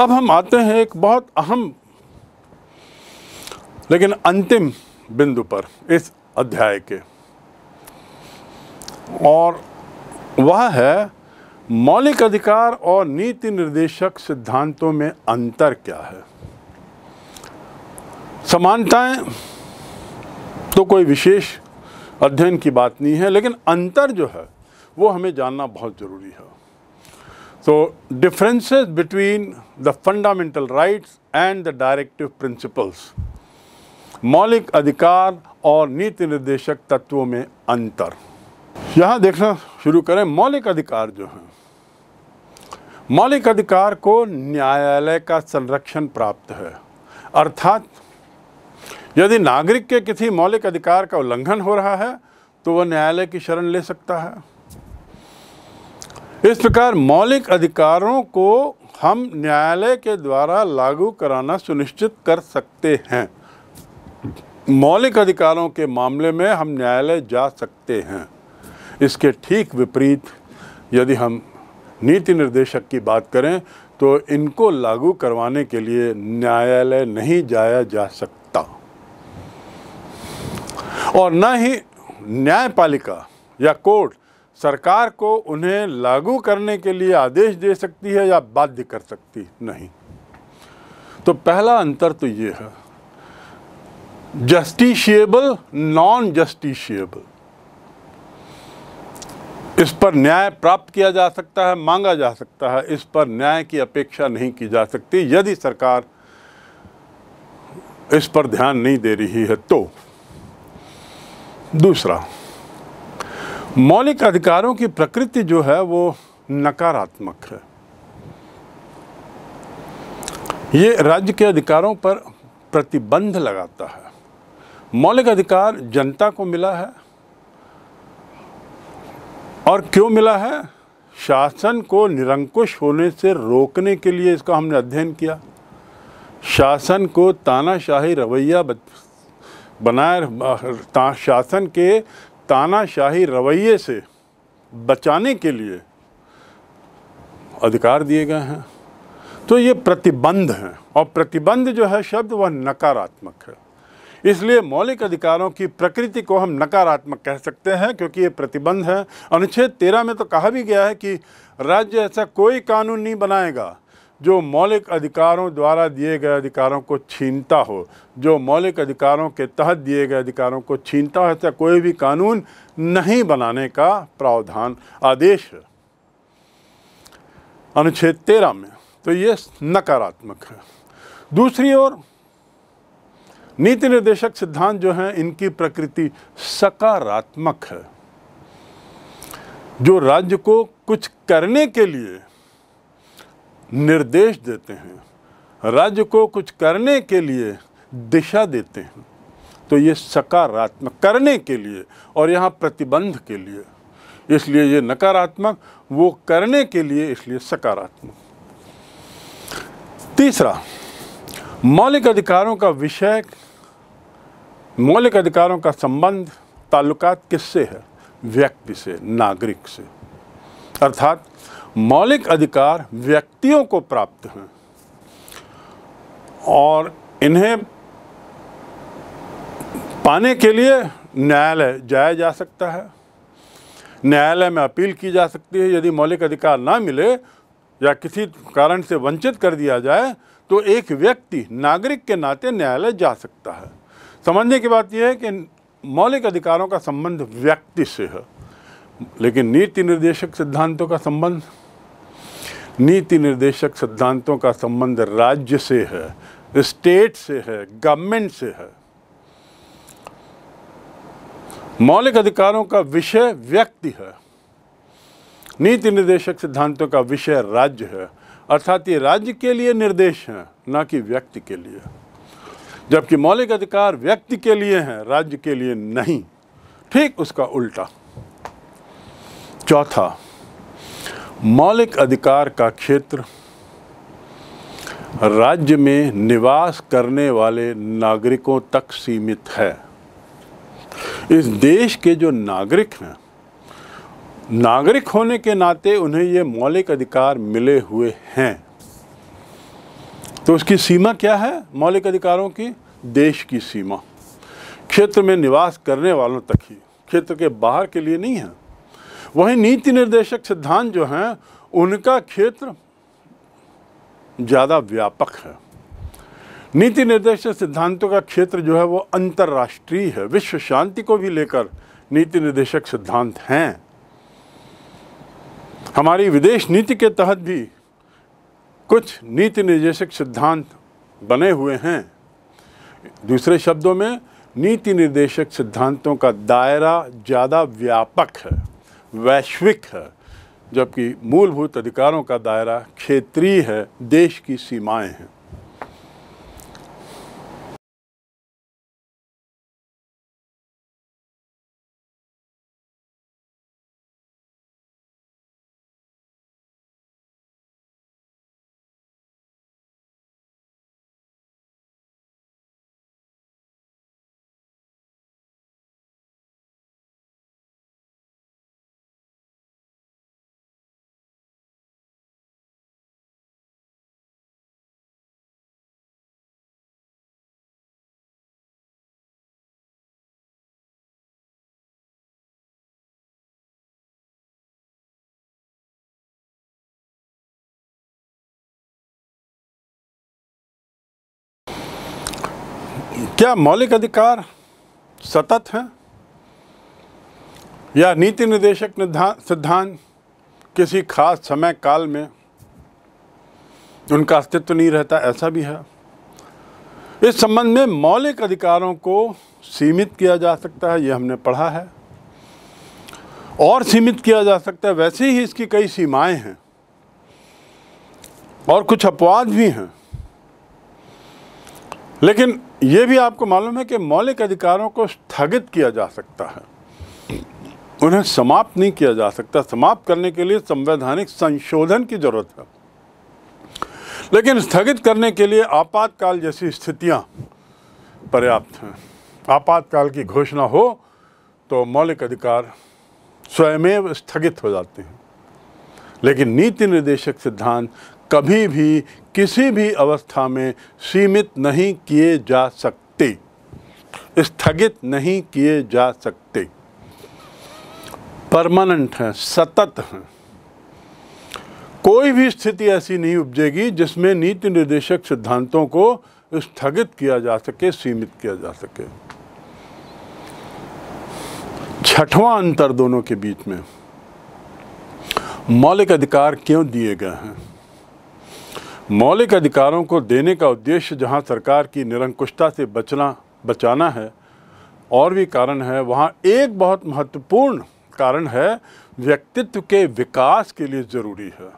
अब हम आते हैं एक बहुत अहम लेकिन अंतिम बिंदु पर इस अध्याय के और वह है मौलिक अधिकार और नीति निर्देशक सिद्धांतों में अंतर क्या है समानताएं तो कोई विशेष अध्ययन की बात नहीं है लेकिन अंतर जो है वो हमें जानना बहुत ज़रूरी है So, differences between the fundamental rights and the directive principles. मौलिक अधिकार और नीति निर्देशक तत्वों में अंतर यहां देखना शुरू करें मौलिक अधिकार जो है मौलिक अधिकार को न्यायालय का संरक्षण प्राप्त है अर्थात यदि नागरिक के किसी मौलिक अधिकार का उल्लंघन हो रहा है तो वह न्यायालय की शरण ले सकता है इस प्रकार मौलिक अधिकारों को हम न्यायालय के द्वारा लागू कराना सुनिश्चित कर सकते हैं मौलिक अधिकारों के मामले में हम न्यायालय जा सकते हैं इसके ठीक विपरीत यदि हम नीति निर्देशक की बात करें तो इनको लागू करवाने के लिए न्यायालय नहीं जाया जा सकता और न ही न्यायपालिका या कोर्ट सरकार को उन्हें लागू करने के लिए आदेश दे सकती है या बाध्य कर सकती नहीं तो पहला अंतर तो ये है जस्टिशियबल नॉन जस्टिशियबल इस पर न्याय प्राप्त किया जा सकता है मांगा जा सकता है इस पर न्याय की अपेक्षा नहीं की जा सकती यदि सरकार इस पर ध्यान नहीं दे रही है तो दूसरा मौलिक अधिकारों की प्रकृति जो है वो नकारात्मक है ये राज्य के अधिकारों पर प्रतिबंध लगाता है मौलिक अधिकार जनता को मिला है और क्यों मिला है शासन को निरंकुश होने से रोकने के लिए इसका हमने अध्ययन किया शासन को तानाशाही रवैया बनाए शासन के तानाशाही रवैये से बचाने के लिए अधिकार दिए गए हैं तो ये प्रतिबंध हैं और प्रतिबंध जो है शब्द वह नकारात्मक है इसलिए मौलिक अधिकारों की प्रकृति को हम नकारात्मक कह सकते हैं क्योंकि ये प्रतिबंध है अनुच्छेद तेरह में तो कहा भी गया है कि राज्य ऐसा कोई कानून नहीं बनाएगा जो मौलिक अधिकारों द्वारा दिए गए अधिकारों को छीनता हो जो मौलिक अधिकारों के तहत दिए गए अधिकारों को छीनता हो ऐसा कोई भी कानून नहीं बनाने का प्रावधान आदेश है अनुच्छेद तेरह में तो ये नकारात्मक है दूसरी ओर नीति निर्देशक सिद्धांत जो हैं इनकी प्रकृति सकारात्मक है जो राज्य को कुछ करने के लिए निर्देश देते हैं राज्य को कुछ करने के लिए दिशा देते हैं तो ये सकारात्मक करने के लिए और यहाँ प्रतिबंध के लिए इसलिए ये नकारात्मक वो करने के लिए इसलिए सकारात्मक तीसरा मौलिक अधिकारों का विषय मौलिक अधिकारों का संबंध ताल्लुकात किससे है व्यक्ति से नागरिक से अर्थात मौलिक अधिकार व्यक्तियों को प्राप्त हैं और इन्हें पाने के लिए न्यायालय जाया जा सकता है न्यायालय में अपील की जा सकती है यदि मौलिक अधिकार ना मिले या किसी कारण से वंचित कर दिया जाए तो एक व्यक्ति नागरिक के नाते न्यायालय जा सकता है समझने की बात यह है कि मौलिक अधिकारों का संबंध व्यक्ति से है लेकिन नीति निर्देशक सिद्धांतों का संबंध नीति निर्देशक सिद्धांतों का संबंध राज्य से है स्टेट से है गवर्नमेंट से है मौलिक अधिकारों का विषय व्यक्ति है नीति निर्देशक सिद्धांतों का विषय राज्य है अर्थात ये राज्य के लिए निर्देश हैं ना कि व्यक्ति के लिए जबकि मौलिक अधिकार व्यक्ति के लिए हैं राज्य के लिए नहीं ठीक उसका उल्टा चौथा मौलिक अधिकार का क्षेत्र राज्य में निवास करने वाले नागरिकों तक सीमित है इस देश के जो नागरिक हैं नागरिक होने के नाते उन्हें ये मौलिक अधिकार मिले हुए हैं तो उसकी सीमा क्या है मौलिक अधिकारों की देश की सीमा क्षेत्र में निवास करने वालों तक ही क्षेत्र के बाहर के लिए नहीं है वहीं नीति निर्देशक सिद्धांत जो हैं उनका क्षेत्र ज़्यादा व्यापक है नीति निर्देशक सिद्धांतों का क्षेत्र जो है वो अंतर्राष्ट्रीय है विश्व शांति को भी लेकर नीति निर्देशक सिद्धांत हैं हमारी विदेश नीति के तहत भी कुछ नीति निर्देशक सिद्धांत बने हुए हैं दूसरे शब्दों में नीति निर्देशक सिद्धांतों का दायरा ज़्यादा व्यापक है वैश्विक है जबकि मूलभूत अधिकारों का दायरा क्षेत्रीय है देश की सीमाएं हैं क्या मौलिक अधिकार सतत हैं या नीति निर्देशक सिद्धांत किसी खास समय काल में उनका अस्तित्व नहीं रहता ऐसा भी है इस संबंध में मौलिक अधिकारों को सीमित किया जा सकता है ये हमने पढ़ा है और सीमित किया जा सकता है वैसे ही इसकी कई सीमाएं हैं और कुछ अपवाद भी हैं लेकिन ये भी आपको मालूम है कि मौलिक अधिकारों को स्थगित किया जा सकता है उन्हें समाप्त नहीं किया जा सकता समाप्त करने के लिए संवैधानिक संशोधन की ज़रूरत है लेकिन स्थगित करने के लिए आपातकाल जैसी स्थितियां पर्याप्त हैं आपातकाल की घोषणा हो तो मौलिक अधिकार स्वयमेव स्थगित हो जाते हैं लेकिन नीति निर्देशक सिद्धांत कभी भी किसी भी अवस्था में सीमित नहीं किए जा सकते स्थगित नहीं किए जा सकते परमानेंट हैं सतत हैं कोई भी स्थिति ऐसी नहीं उपजेगी जिसमें नीति निर्देशक सिद्धांतों को स्थगित किया जा सके सीमित किया जा सके छठवां अंतर दोनों के बीच में मौलिक अधिकार क्यों दिए गए हैं मौलिक अधिकारों को देने का उद्देश्य जहां सरकार की निरंकुशता से बचना बचाना है और भी कारण है वहां एक बहुत महत्वपूर्ण कारण है व्यक्तित्व के विकास के लिए ज़रूरी है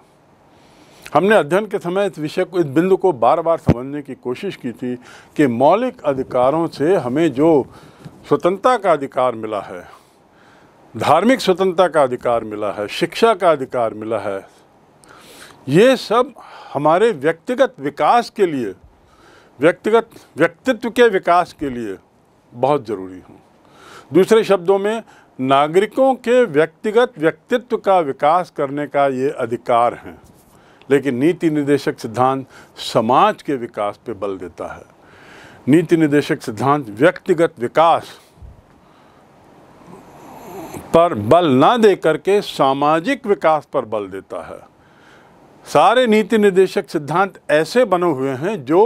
हमने अध्ययन के समय इस विषय को इस बिंदु को बार बार समझने की कोशिश की थी कि मौलिक अधिकारों से हमें जो स्वतंत्रता का अधिकार मिला है धार्मिक स्वतंत्रता का अधिकार मिला है शिक्षा का अधिकार मिला है ये सब हमारे व्यक्तिगत विकास के लिए व्यक्तिगत व्यक्तित्व के विकास के लिए बहुत ज़रूरी हूँ दूसरे शब्दों में नागरिकों के व्यक्तिगत व्यक्तित्व का विकास करने का ये अधिकार है लेकिन नीति निर्देशक सिद्धांत समाज के विकास पे बल देता है नीति निर्देशक सिद्धांत व्यक्तिगत विकास पर बल ना दे करके सामाजिक विकास पर बल देता है सारे नीति निर्देशक सिद्धांत ऐसे बने हुए हैं जो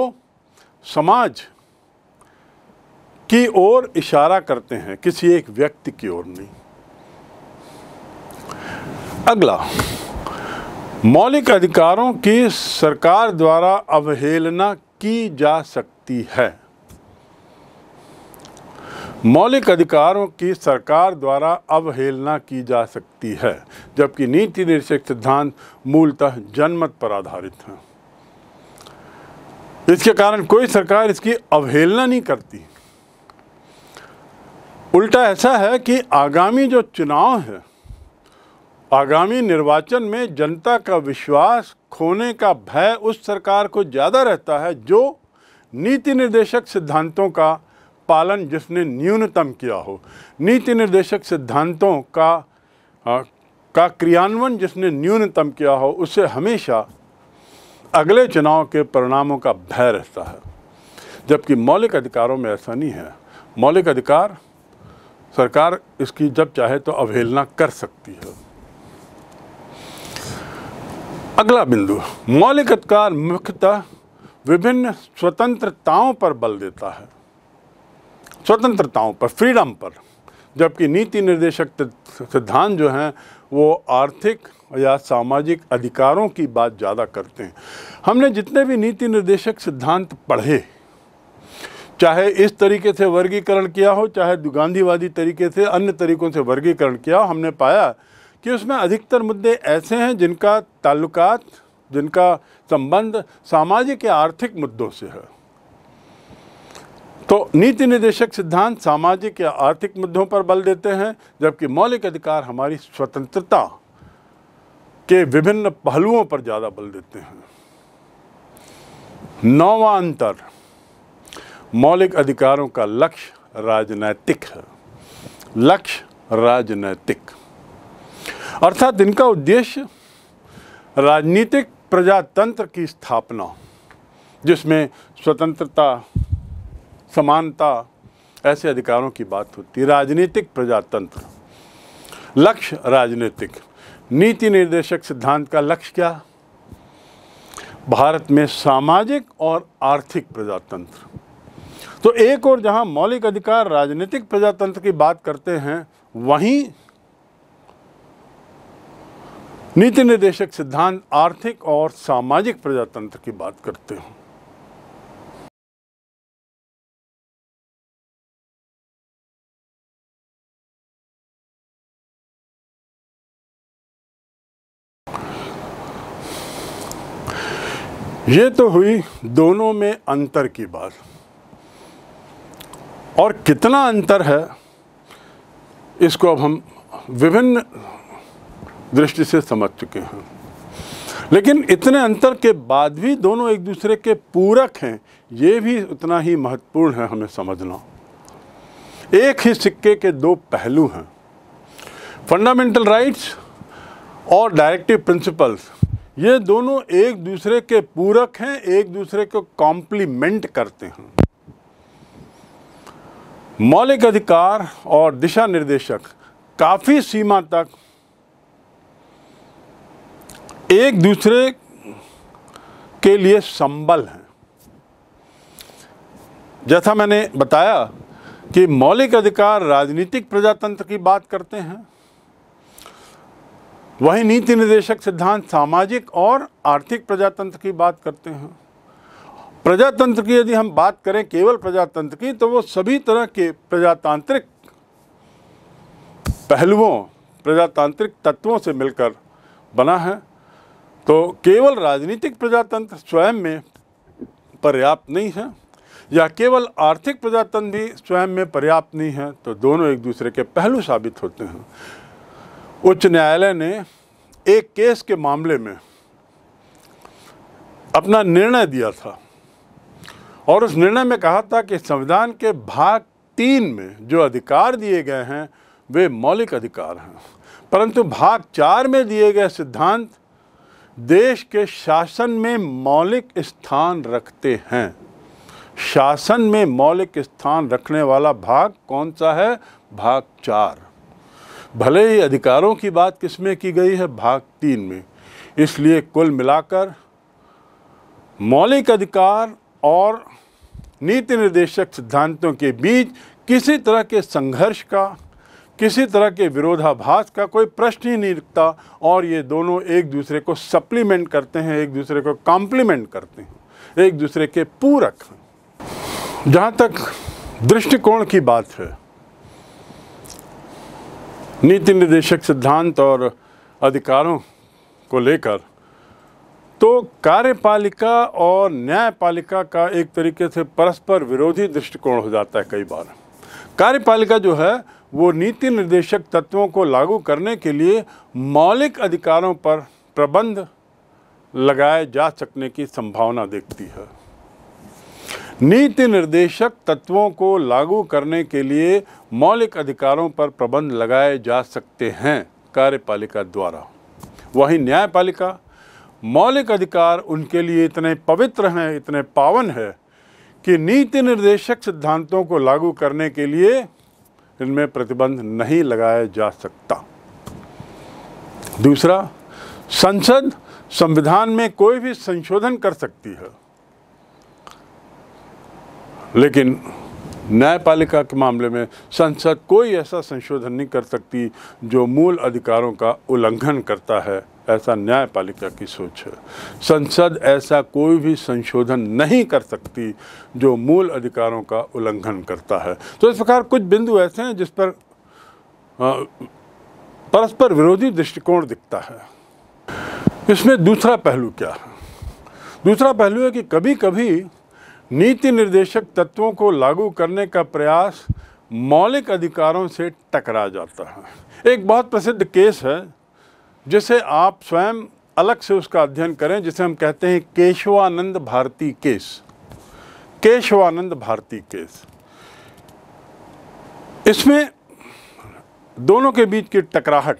समाज की ओर इशारा करते हैं किसी एक व्यक्ति की ओर नहीं अगला मौलिक अधिकारों की सरकार द्वारा अवहेलना की जा सकती है मौलिक अधिकारों की सरकार द्वारा अवहेलना की जा सकती है जबकि नीति निर्देशक सिद्धांत मूलतः जनमत पर आधारित हैं इसके कारण कोई सरकार इसकी अवहेलना नहीं करती उल्टा ऐसा है कि आगामी जो चुनाव है आगामी निर्वाचन में जनता का विश्वास खोने का भय उस सरकार को ज़्यादा रहता है जो नीति निर्देशक सिद्धांतों का पालन जिसने न्यूनतम किया हो नीति निर्देशक सिद्धांतों का आ, का क्रियान्वयन जिसने न्यूनतम किया हो उसे हमेशा अगले चुनाव के परिणामों का भय रहता है जबकि मौलिक अधिकारों में ऐसा नहीं है मौलिक अधिकार सरकार इसकी जब चाहे तो अवहेलना कर सकती है अगला बिंदु मौलिक अधिकार मुख्यतः विभिन्न स्वतंत्रताओं पर बल देता है स्वतंत्रताओं पर फ्रीडम पर जबकि नीति निर्देशक सिद्धांत जो हैं वो आर्थिक या सामाजिक अधिकारों की बात ज़्यादा करते हैं हमने जितने भी नीति निर्देशक सिद्धांत पढ़े चाहे इस तरीके से वर्गीकरण किया हो चाहे गांधीवादी तरीके से अन्य तरीक़ों से वर्गीकरण किया हो हमने पाया कि उसमें अधिकतर मुद्दे ऐसे हैं जिनका ताल्लुकात जिनका संबंध सामाजिक या आर्थिक मुद्दों से है तो नीति निदेशक सिद्धांत सामाजिक या आर्थिक मुद्दों पर बल देते हैं जबकि मौलिक अधिकार हमारी स्वतंत्रता के विभिन्न पहलुओं पर ज़्यादा बल देते हैं नौवा अंतर मौलिक अधिकारों का लक्ष्य राजनैतिक है लक्ष्य राजनैतिक अर्थात इनका उद्देश्य राजनीतिक प्रजातंत्र की स्थापना जिसमें स्वतंत्रता समानता ऐसे अधिकारों की बात होती है राजनीतिक प्रजातंत्र लक्ष्य राजनीतिक नीति निर्देशक सिद्धांत का लक्ष्य क्या भारत में सामाजिक और आर्थिक प्रजातंत्र तो एक और जहां मौलिक अधिकार राजनीतिक प्रजातंत्र की बात करते हैं वहीं नीति निर्देशक सिद्धांत आर्थिक और सामाजिक प्रजातंत्र की बात करते हैं ये तो हुई दोनों में अंतर की बात और कितना अंतर है इसको अब हम विभिन्न दृष्टि से समझ चुके हैं लेकिन इतने अंतर के बाद भी दोनों एक दूसरे के पूरक हैं ये भी उतना ही महत्वपूर्ण है हमें समझना एक ही सिक्के के दो पहलू हैं फंडामेंटल राइट्स और डायरेक्टिव प्रिंसिपल्स ये दोनों एक दूसरे के पूरक हैं एक दूसरे को कॉम्प्लीमेंट करते हैं मौलिक अधिकार और दिशा निर्देशक काफ़ी सीमा तक एक दूसरे के लिए संबल हैं जैसा मैंने बताया कि मौलिक अधिकार राजनीतिक प्रजातंत्र की बात करते हैं वही नीति निर्देशक सिद्धांत सामाजिक और आर्थिक प्रजातंत्र की बात करते हैं प्रजातंत्र की यदि हम बात करें केवल प्रजातंत्र की तो वो सभी तरह के प्रजातांत्रिक पहलुओं प्रजातांत्रिक तत्वों से मिलकर बना है तो केवल राजनीतिक प्रजातंत्र स्वयं में पर्याप्त नहीं है या केवल आर्थिक प्रजातंत्र भी स्वयं में पर्याप्त नहीं है तो दोनों एक दूसरे के पहलू साबित होते हैं उच्च न्यायालय ने एक केस के मामले में अपना निर्णय दिया था और उस निर्णय में कहा था कि संविधान के भाग तीन में जो अधिकार दिए गए हैं वे मौलिक अधिकार हैं परंतु भाग चार में दिए गए सिद्धांत देश के शासन में मौलिक स्थान रखते हैं शासन में मौलिक स्थान रखने वाला भाग कौन सा है भाग चार भले ही अधिकारों की बात किसमें की गई है भाग तीन में इसलिए कुल मिलाकर मौलिक अधिकार और नीति निर्देशक सिद्धांतों के बीच किसी तरह के संघर्ष का किसी तरह के विरोधाभास का कोई प्रश्न ही नहीं रखता और ये दोनों एक दूसरे को सप्लीमेंट करते हैं एक दूसरे को कॉम्प्लीमेंट करते हैं एक दूसरे के पूरक जहाँ तक दृष्टिकोण की बात है नीति निर्देशक सिद्धांत और अधिकारों को लेकर तो कार्यपालिका और न्यायपालिका का एक तरीके से परस्पर विरोधी दृष्टिकोण हो जाता है कई बार कार्यपालिका जो है वो नीति निर्देशक तत्वों को लागू करने के लिए मौलिक अधिकारों पर प्रबंध लगाए जा सकने की संभावना देखती है नीति निर्देशक तत्वों को लागू करने के लिए मौलिक अधिकारों पर प्रबंध लगाए जा सकते हैं कार्यपालिका द्वारा वहीं न्यायपालिका मौलिक अधिकार उनके लिए इतने पवित्र हैं इतने पावन है कि नीति निर्देशक सिद्धांतों को लागू करने के लिए इनमें प्रतिबंध नहीं लगाया जा सकता दूसरा संसद संविधान में कोई भी संशोधन कर सकती है लेकिन न्यायपालिका के मामले में संसद कोई ऐसा संशोधन नहीं कर सकती जो मूल अधिकारों का उल्लंघन करता है ऐसा न्यायपालिका की सोच है संसद ऐसा कोई भी संशोधन नहीं कर सकती जो मूल अधिकारों का उल्लंघन करता है तो इस प्रकार कुछ बिंदु ऐसे हैं जिस पर परस्पर विरोधी दृष्टिकोण दिखता है इसमें दूसरा पहलू क्या है दूसरा पहलू है कि कभी कभी नीति निर्देशक तत्वों को लागू करने का प्रयास मौलिक अधिकारों से टकरा जाता है एक बहुत प्रसिद्ध केस है जिसे आप स्वयं अलग से उसका अध्ययन करें जिसे हम कहते हैं केशवानंद भारती केस केशवानंद भारती केस इसमें दोनों के बीच की टकराहट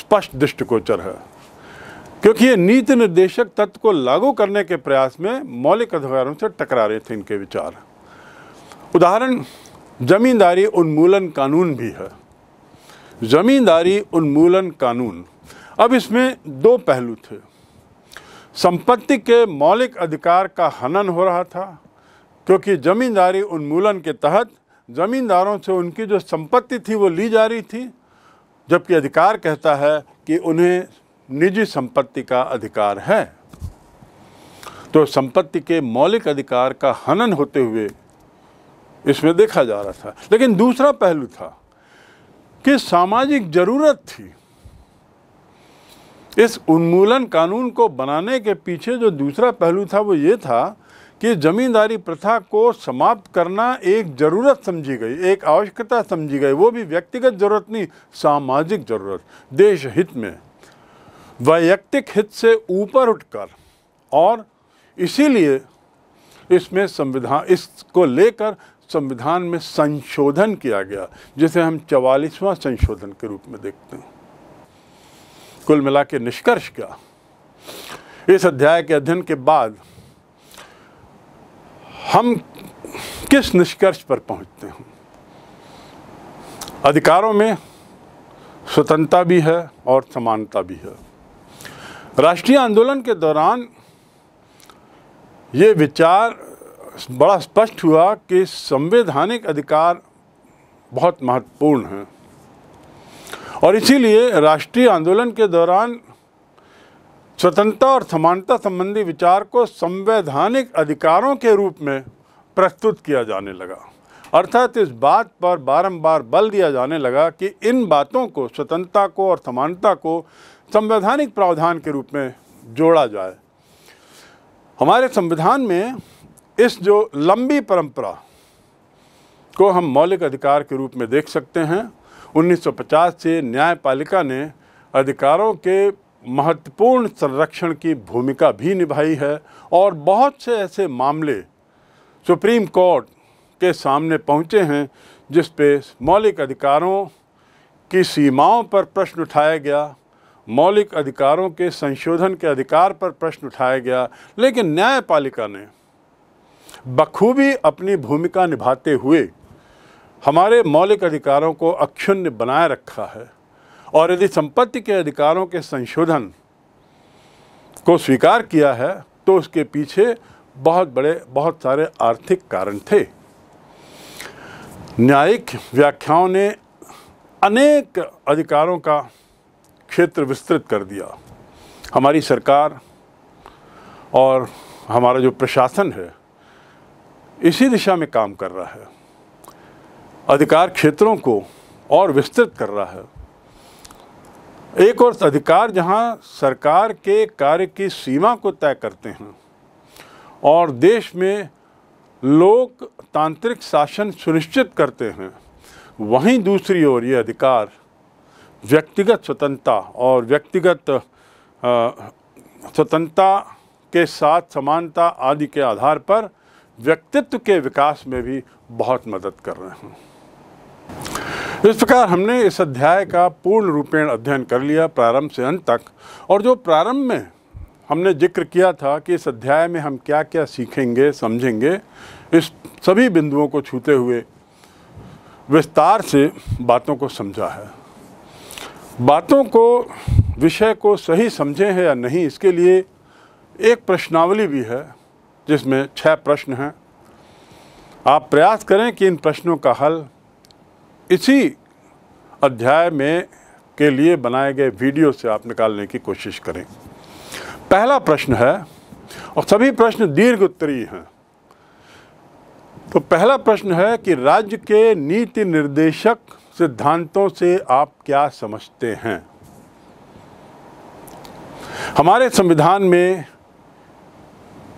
स्पष्ट दृष्टिकोचर है क्योंकि ये नीति निर्देशक तत्व को लागू करने के प्रयास में मौलिक अधिकारों से टकरा रहे थे इनके विचार उदाहरण जमींदारी उन्मूलन कानून भी है जमींदारी उन्मूलन कानून अब इसमें दो पहलू थे संपत्ति के मौलिक अधिकार का हनन हो रहा था क्योंकि जमींदारी उन्मूलन के तहत ज़मींदारों से उनकी जो संपत्ति थी वो ली जा रही थी जबकि अधिकार कहता है कि उन्हें निजी संपत्ति का अधिकार है तो संपत्ति के मौलिक अधिकार का हनन होते हुए इसमें देखा जा रहा था लेकिन दूसरा पहलू था कि सामाजिक जरूरत थी इस उन्मूलन कानून को बनाने के पीछे जो दूसरा पहलू था वो ये था कि जमींदारी प्रथा को समाप्त करना एक ज़रूरत समझी गई एक आवश्यकता समझी गई वो भी व्यक्तिगत ज़रूरत नहीं सामाजिक ज़रूरत देश हित में वैयक्तिक हित से ऊपर उठकर और इसीलिए इसमें संविधान इसको लेकर संविधान में संशोधन किया गया जिसे हम चवालीसवां संशोधन के रूप में देखते हैं कुल मिला के निष्कर्ष क्या इस अध्याय के अध्ययन के बाद हम किस निष्कर्ष पर पहुंचते हैं अधिकारों में स्वतंत्रता भी है और समानता भी है राष्ट्रीय आंदोलन के दौरान ये विचार बड़ा स्पष्ट हुआ कि संवैधानिक अधिकार बहुत महत्वपूर्ण हैं और इसीलिए राष्ट्रीय आंदोलन के दौरान स्वतंत्रता और समानता संबंधी विचार को संवैधानिक अधिकारों के रूप में प्रस्तुत किया जाने लगा अर्थात इस बात पर बारंबार बल दिया जाने लगा कि इन बातों को स्वतंत्रता को और समानता को संवैधानिक प्रावधान के रूप में जोड़ा जाए हमारे संविधान में इस जो लंबी परंपरा को हम मौलिक अधिकार के रूप में देख सकते हैं 1950 से न्यायपालिका ने अधिकारों के महत्वपूर्ण संरक्षण की भूमिका भी निभाई है और बहुत से ऐसे मामले सुप्रीम कोर्ट के सामने पहुंचे हैं जिस पे मौलिक अधिकारों की सीमाओं पर प्रश्न उठाया गया मौलिक अधिकारों के संशोधन के अधिकार पर प्रश्न उठाया गया लेकिन न्यायपालिका ने बखूबी अपनी भूमिका निभाते हुए हमारे मौलिक अधिकारों को अक्षुण्य बनाए रखा है और यदि संपत्ति के अधिकारों के संशोधन को स्वीकार किया है तो उसके पीछे बहुत बड़े बहुत सारे आर्थिक कारण थे न्यायिक व्याख्याओं ने अनेक अधिकारों का क्षेत्र विस्तृत कर दिया हमारी सरकार और हमारा जो प्रशासन है इसी दिशा में काम कर रहा है अधिकार क्षेत्रों को और विस्तृत कर रहा है एक और अधिकार जहां सरकार के कार्य की सीमा को तय करते हैं और देश में लोकतांत्रिक शासन सुनिश्चित करते हैं वहीं दूसरी ओर ये अधिकार व्यक्तिगत स्वतंत्रता और व्यक्तिगत स्वतंत्रता के साथ समानता आदि के आधार पर व्यक्तित्व के विकास में भी बहुत मदद कर रहे हैं इस प्रकार हमने इस अध्याय का पूर्ण रूपेण अध्ययन कर लिया प्रारंभ से अंत तक और जो प्रारंभ में हमने जिक्र किया था कि इस अध्याय में हम क्या क्या सीखेंगे समझेंगे इस सभी बिंदुओं को छूते हुए विस्तार से बातों को समझा है बातों को विषय को सही समझे हैं या नहीं इसके लिए एक प्रश्नावली भी है जिसमें छह प्रश्न हैं आप प्रयास करें कि इन प्रश्नों का हल इसी अध्याय में के लिए बनाए गए वीडियो से आप निकालने की कोशिश करें पहला प्रश्न है और सभी प्रश्न दीर्घ उत्तरीय हैं तो पहला प्रश्न है कि राज्य के नीति निर्देशक सिद्धांतों से आप क्या समझते हैं हमारे संविधान में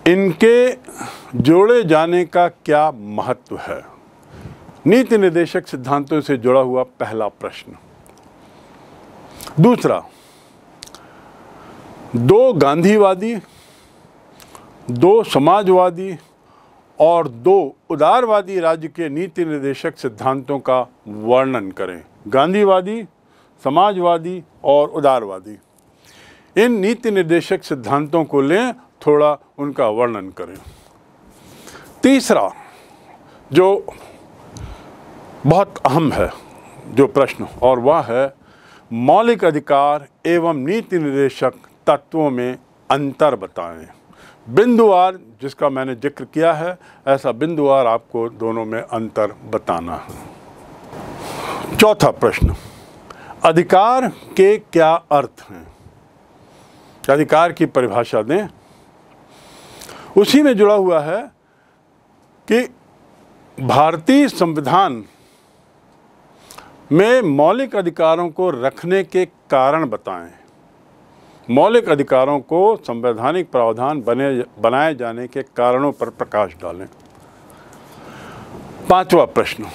इनके जोड़े जाने का क्या महत्व है नीति निर्देशक सिद्धांतों से जुड़ा हुआ पहला प्रश्न दूसरा दो गांधीवादी दो समाजवादी और दो उदारवादी राज्य के नीति निर्देशक सिद्धांतों का वर्णन करें गांधीवादी समाजवादी और उदारवादी इन नीति निर्देशक सिद्धांतों को लें थोड़ा उनका वर्णन करें तीसरा जो बहुत अहम है जो प्रश्न और वह है मौलिक अधिकार एवं नीति निर्देशक तत्वों में अंतर बताएं बिंदुवार जिसका मैंने जिक्र किया है ऐसा बिंदुवार आपको दोनों में अंतर बताना है चौथा प्रश्न अधिकार के क्या अर्थ हैं अधिकार की परिभाषा दें उसी में जुड़ा हुआ है कि भारतीय संविधान में मौलिक अधिकारों को रखने के कारण बताएं मौलिक अधिकारों को संवैधानिक प्रावधान बने बनाए जाने के कारणों पर प्रकाश डालें पांचवा प्रश्न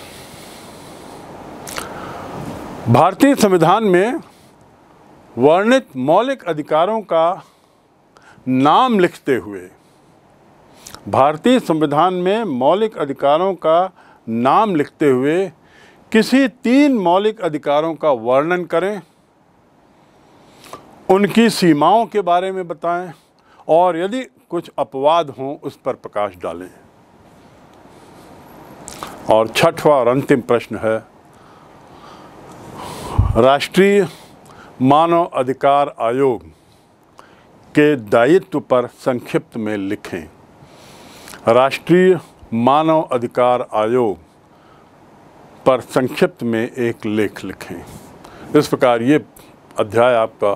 भारतीय संविधान में वर्णित मौलिक अधिकारों का नाम लिखते हुए भारतीय संविधान में मौलिक अधिकारों का नाम लिखते हुए किसी तीन मौलिक अधिकारों का वर्णन करें उनकी सीमाओं के बारे में बताएं और यदि कुछ अपवाद हों उस पर प्रकाश डालें और छठवा और अंतिम प्रश्न है राष्ट्रीय मानव अधिकार आयोग के दायित्व पर संक्षिप्त में लिखें राष्ट्रीय मानव अधिकार आयोग पर संक्षिप्त में एक लेख लिखें इस प्रकार ये अध्याय आपका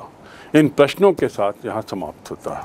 इन प्रश्नों के साथ यहाँ समाप्त होता है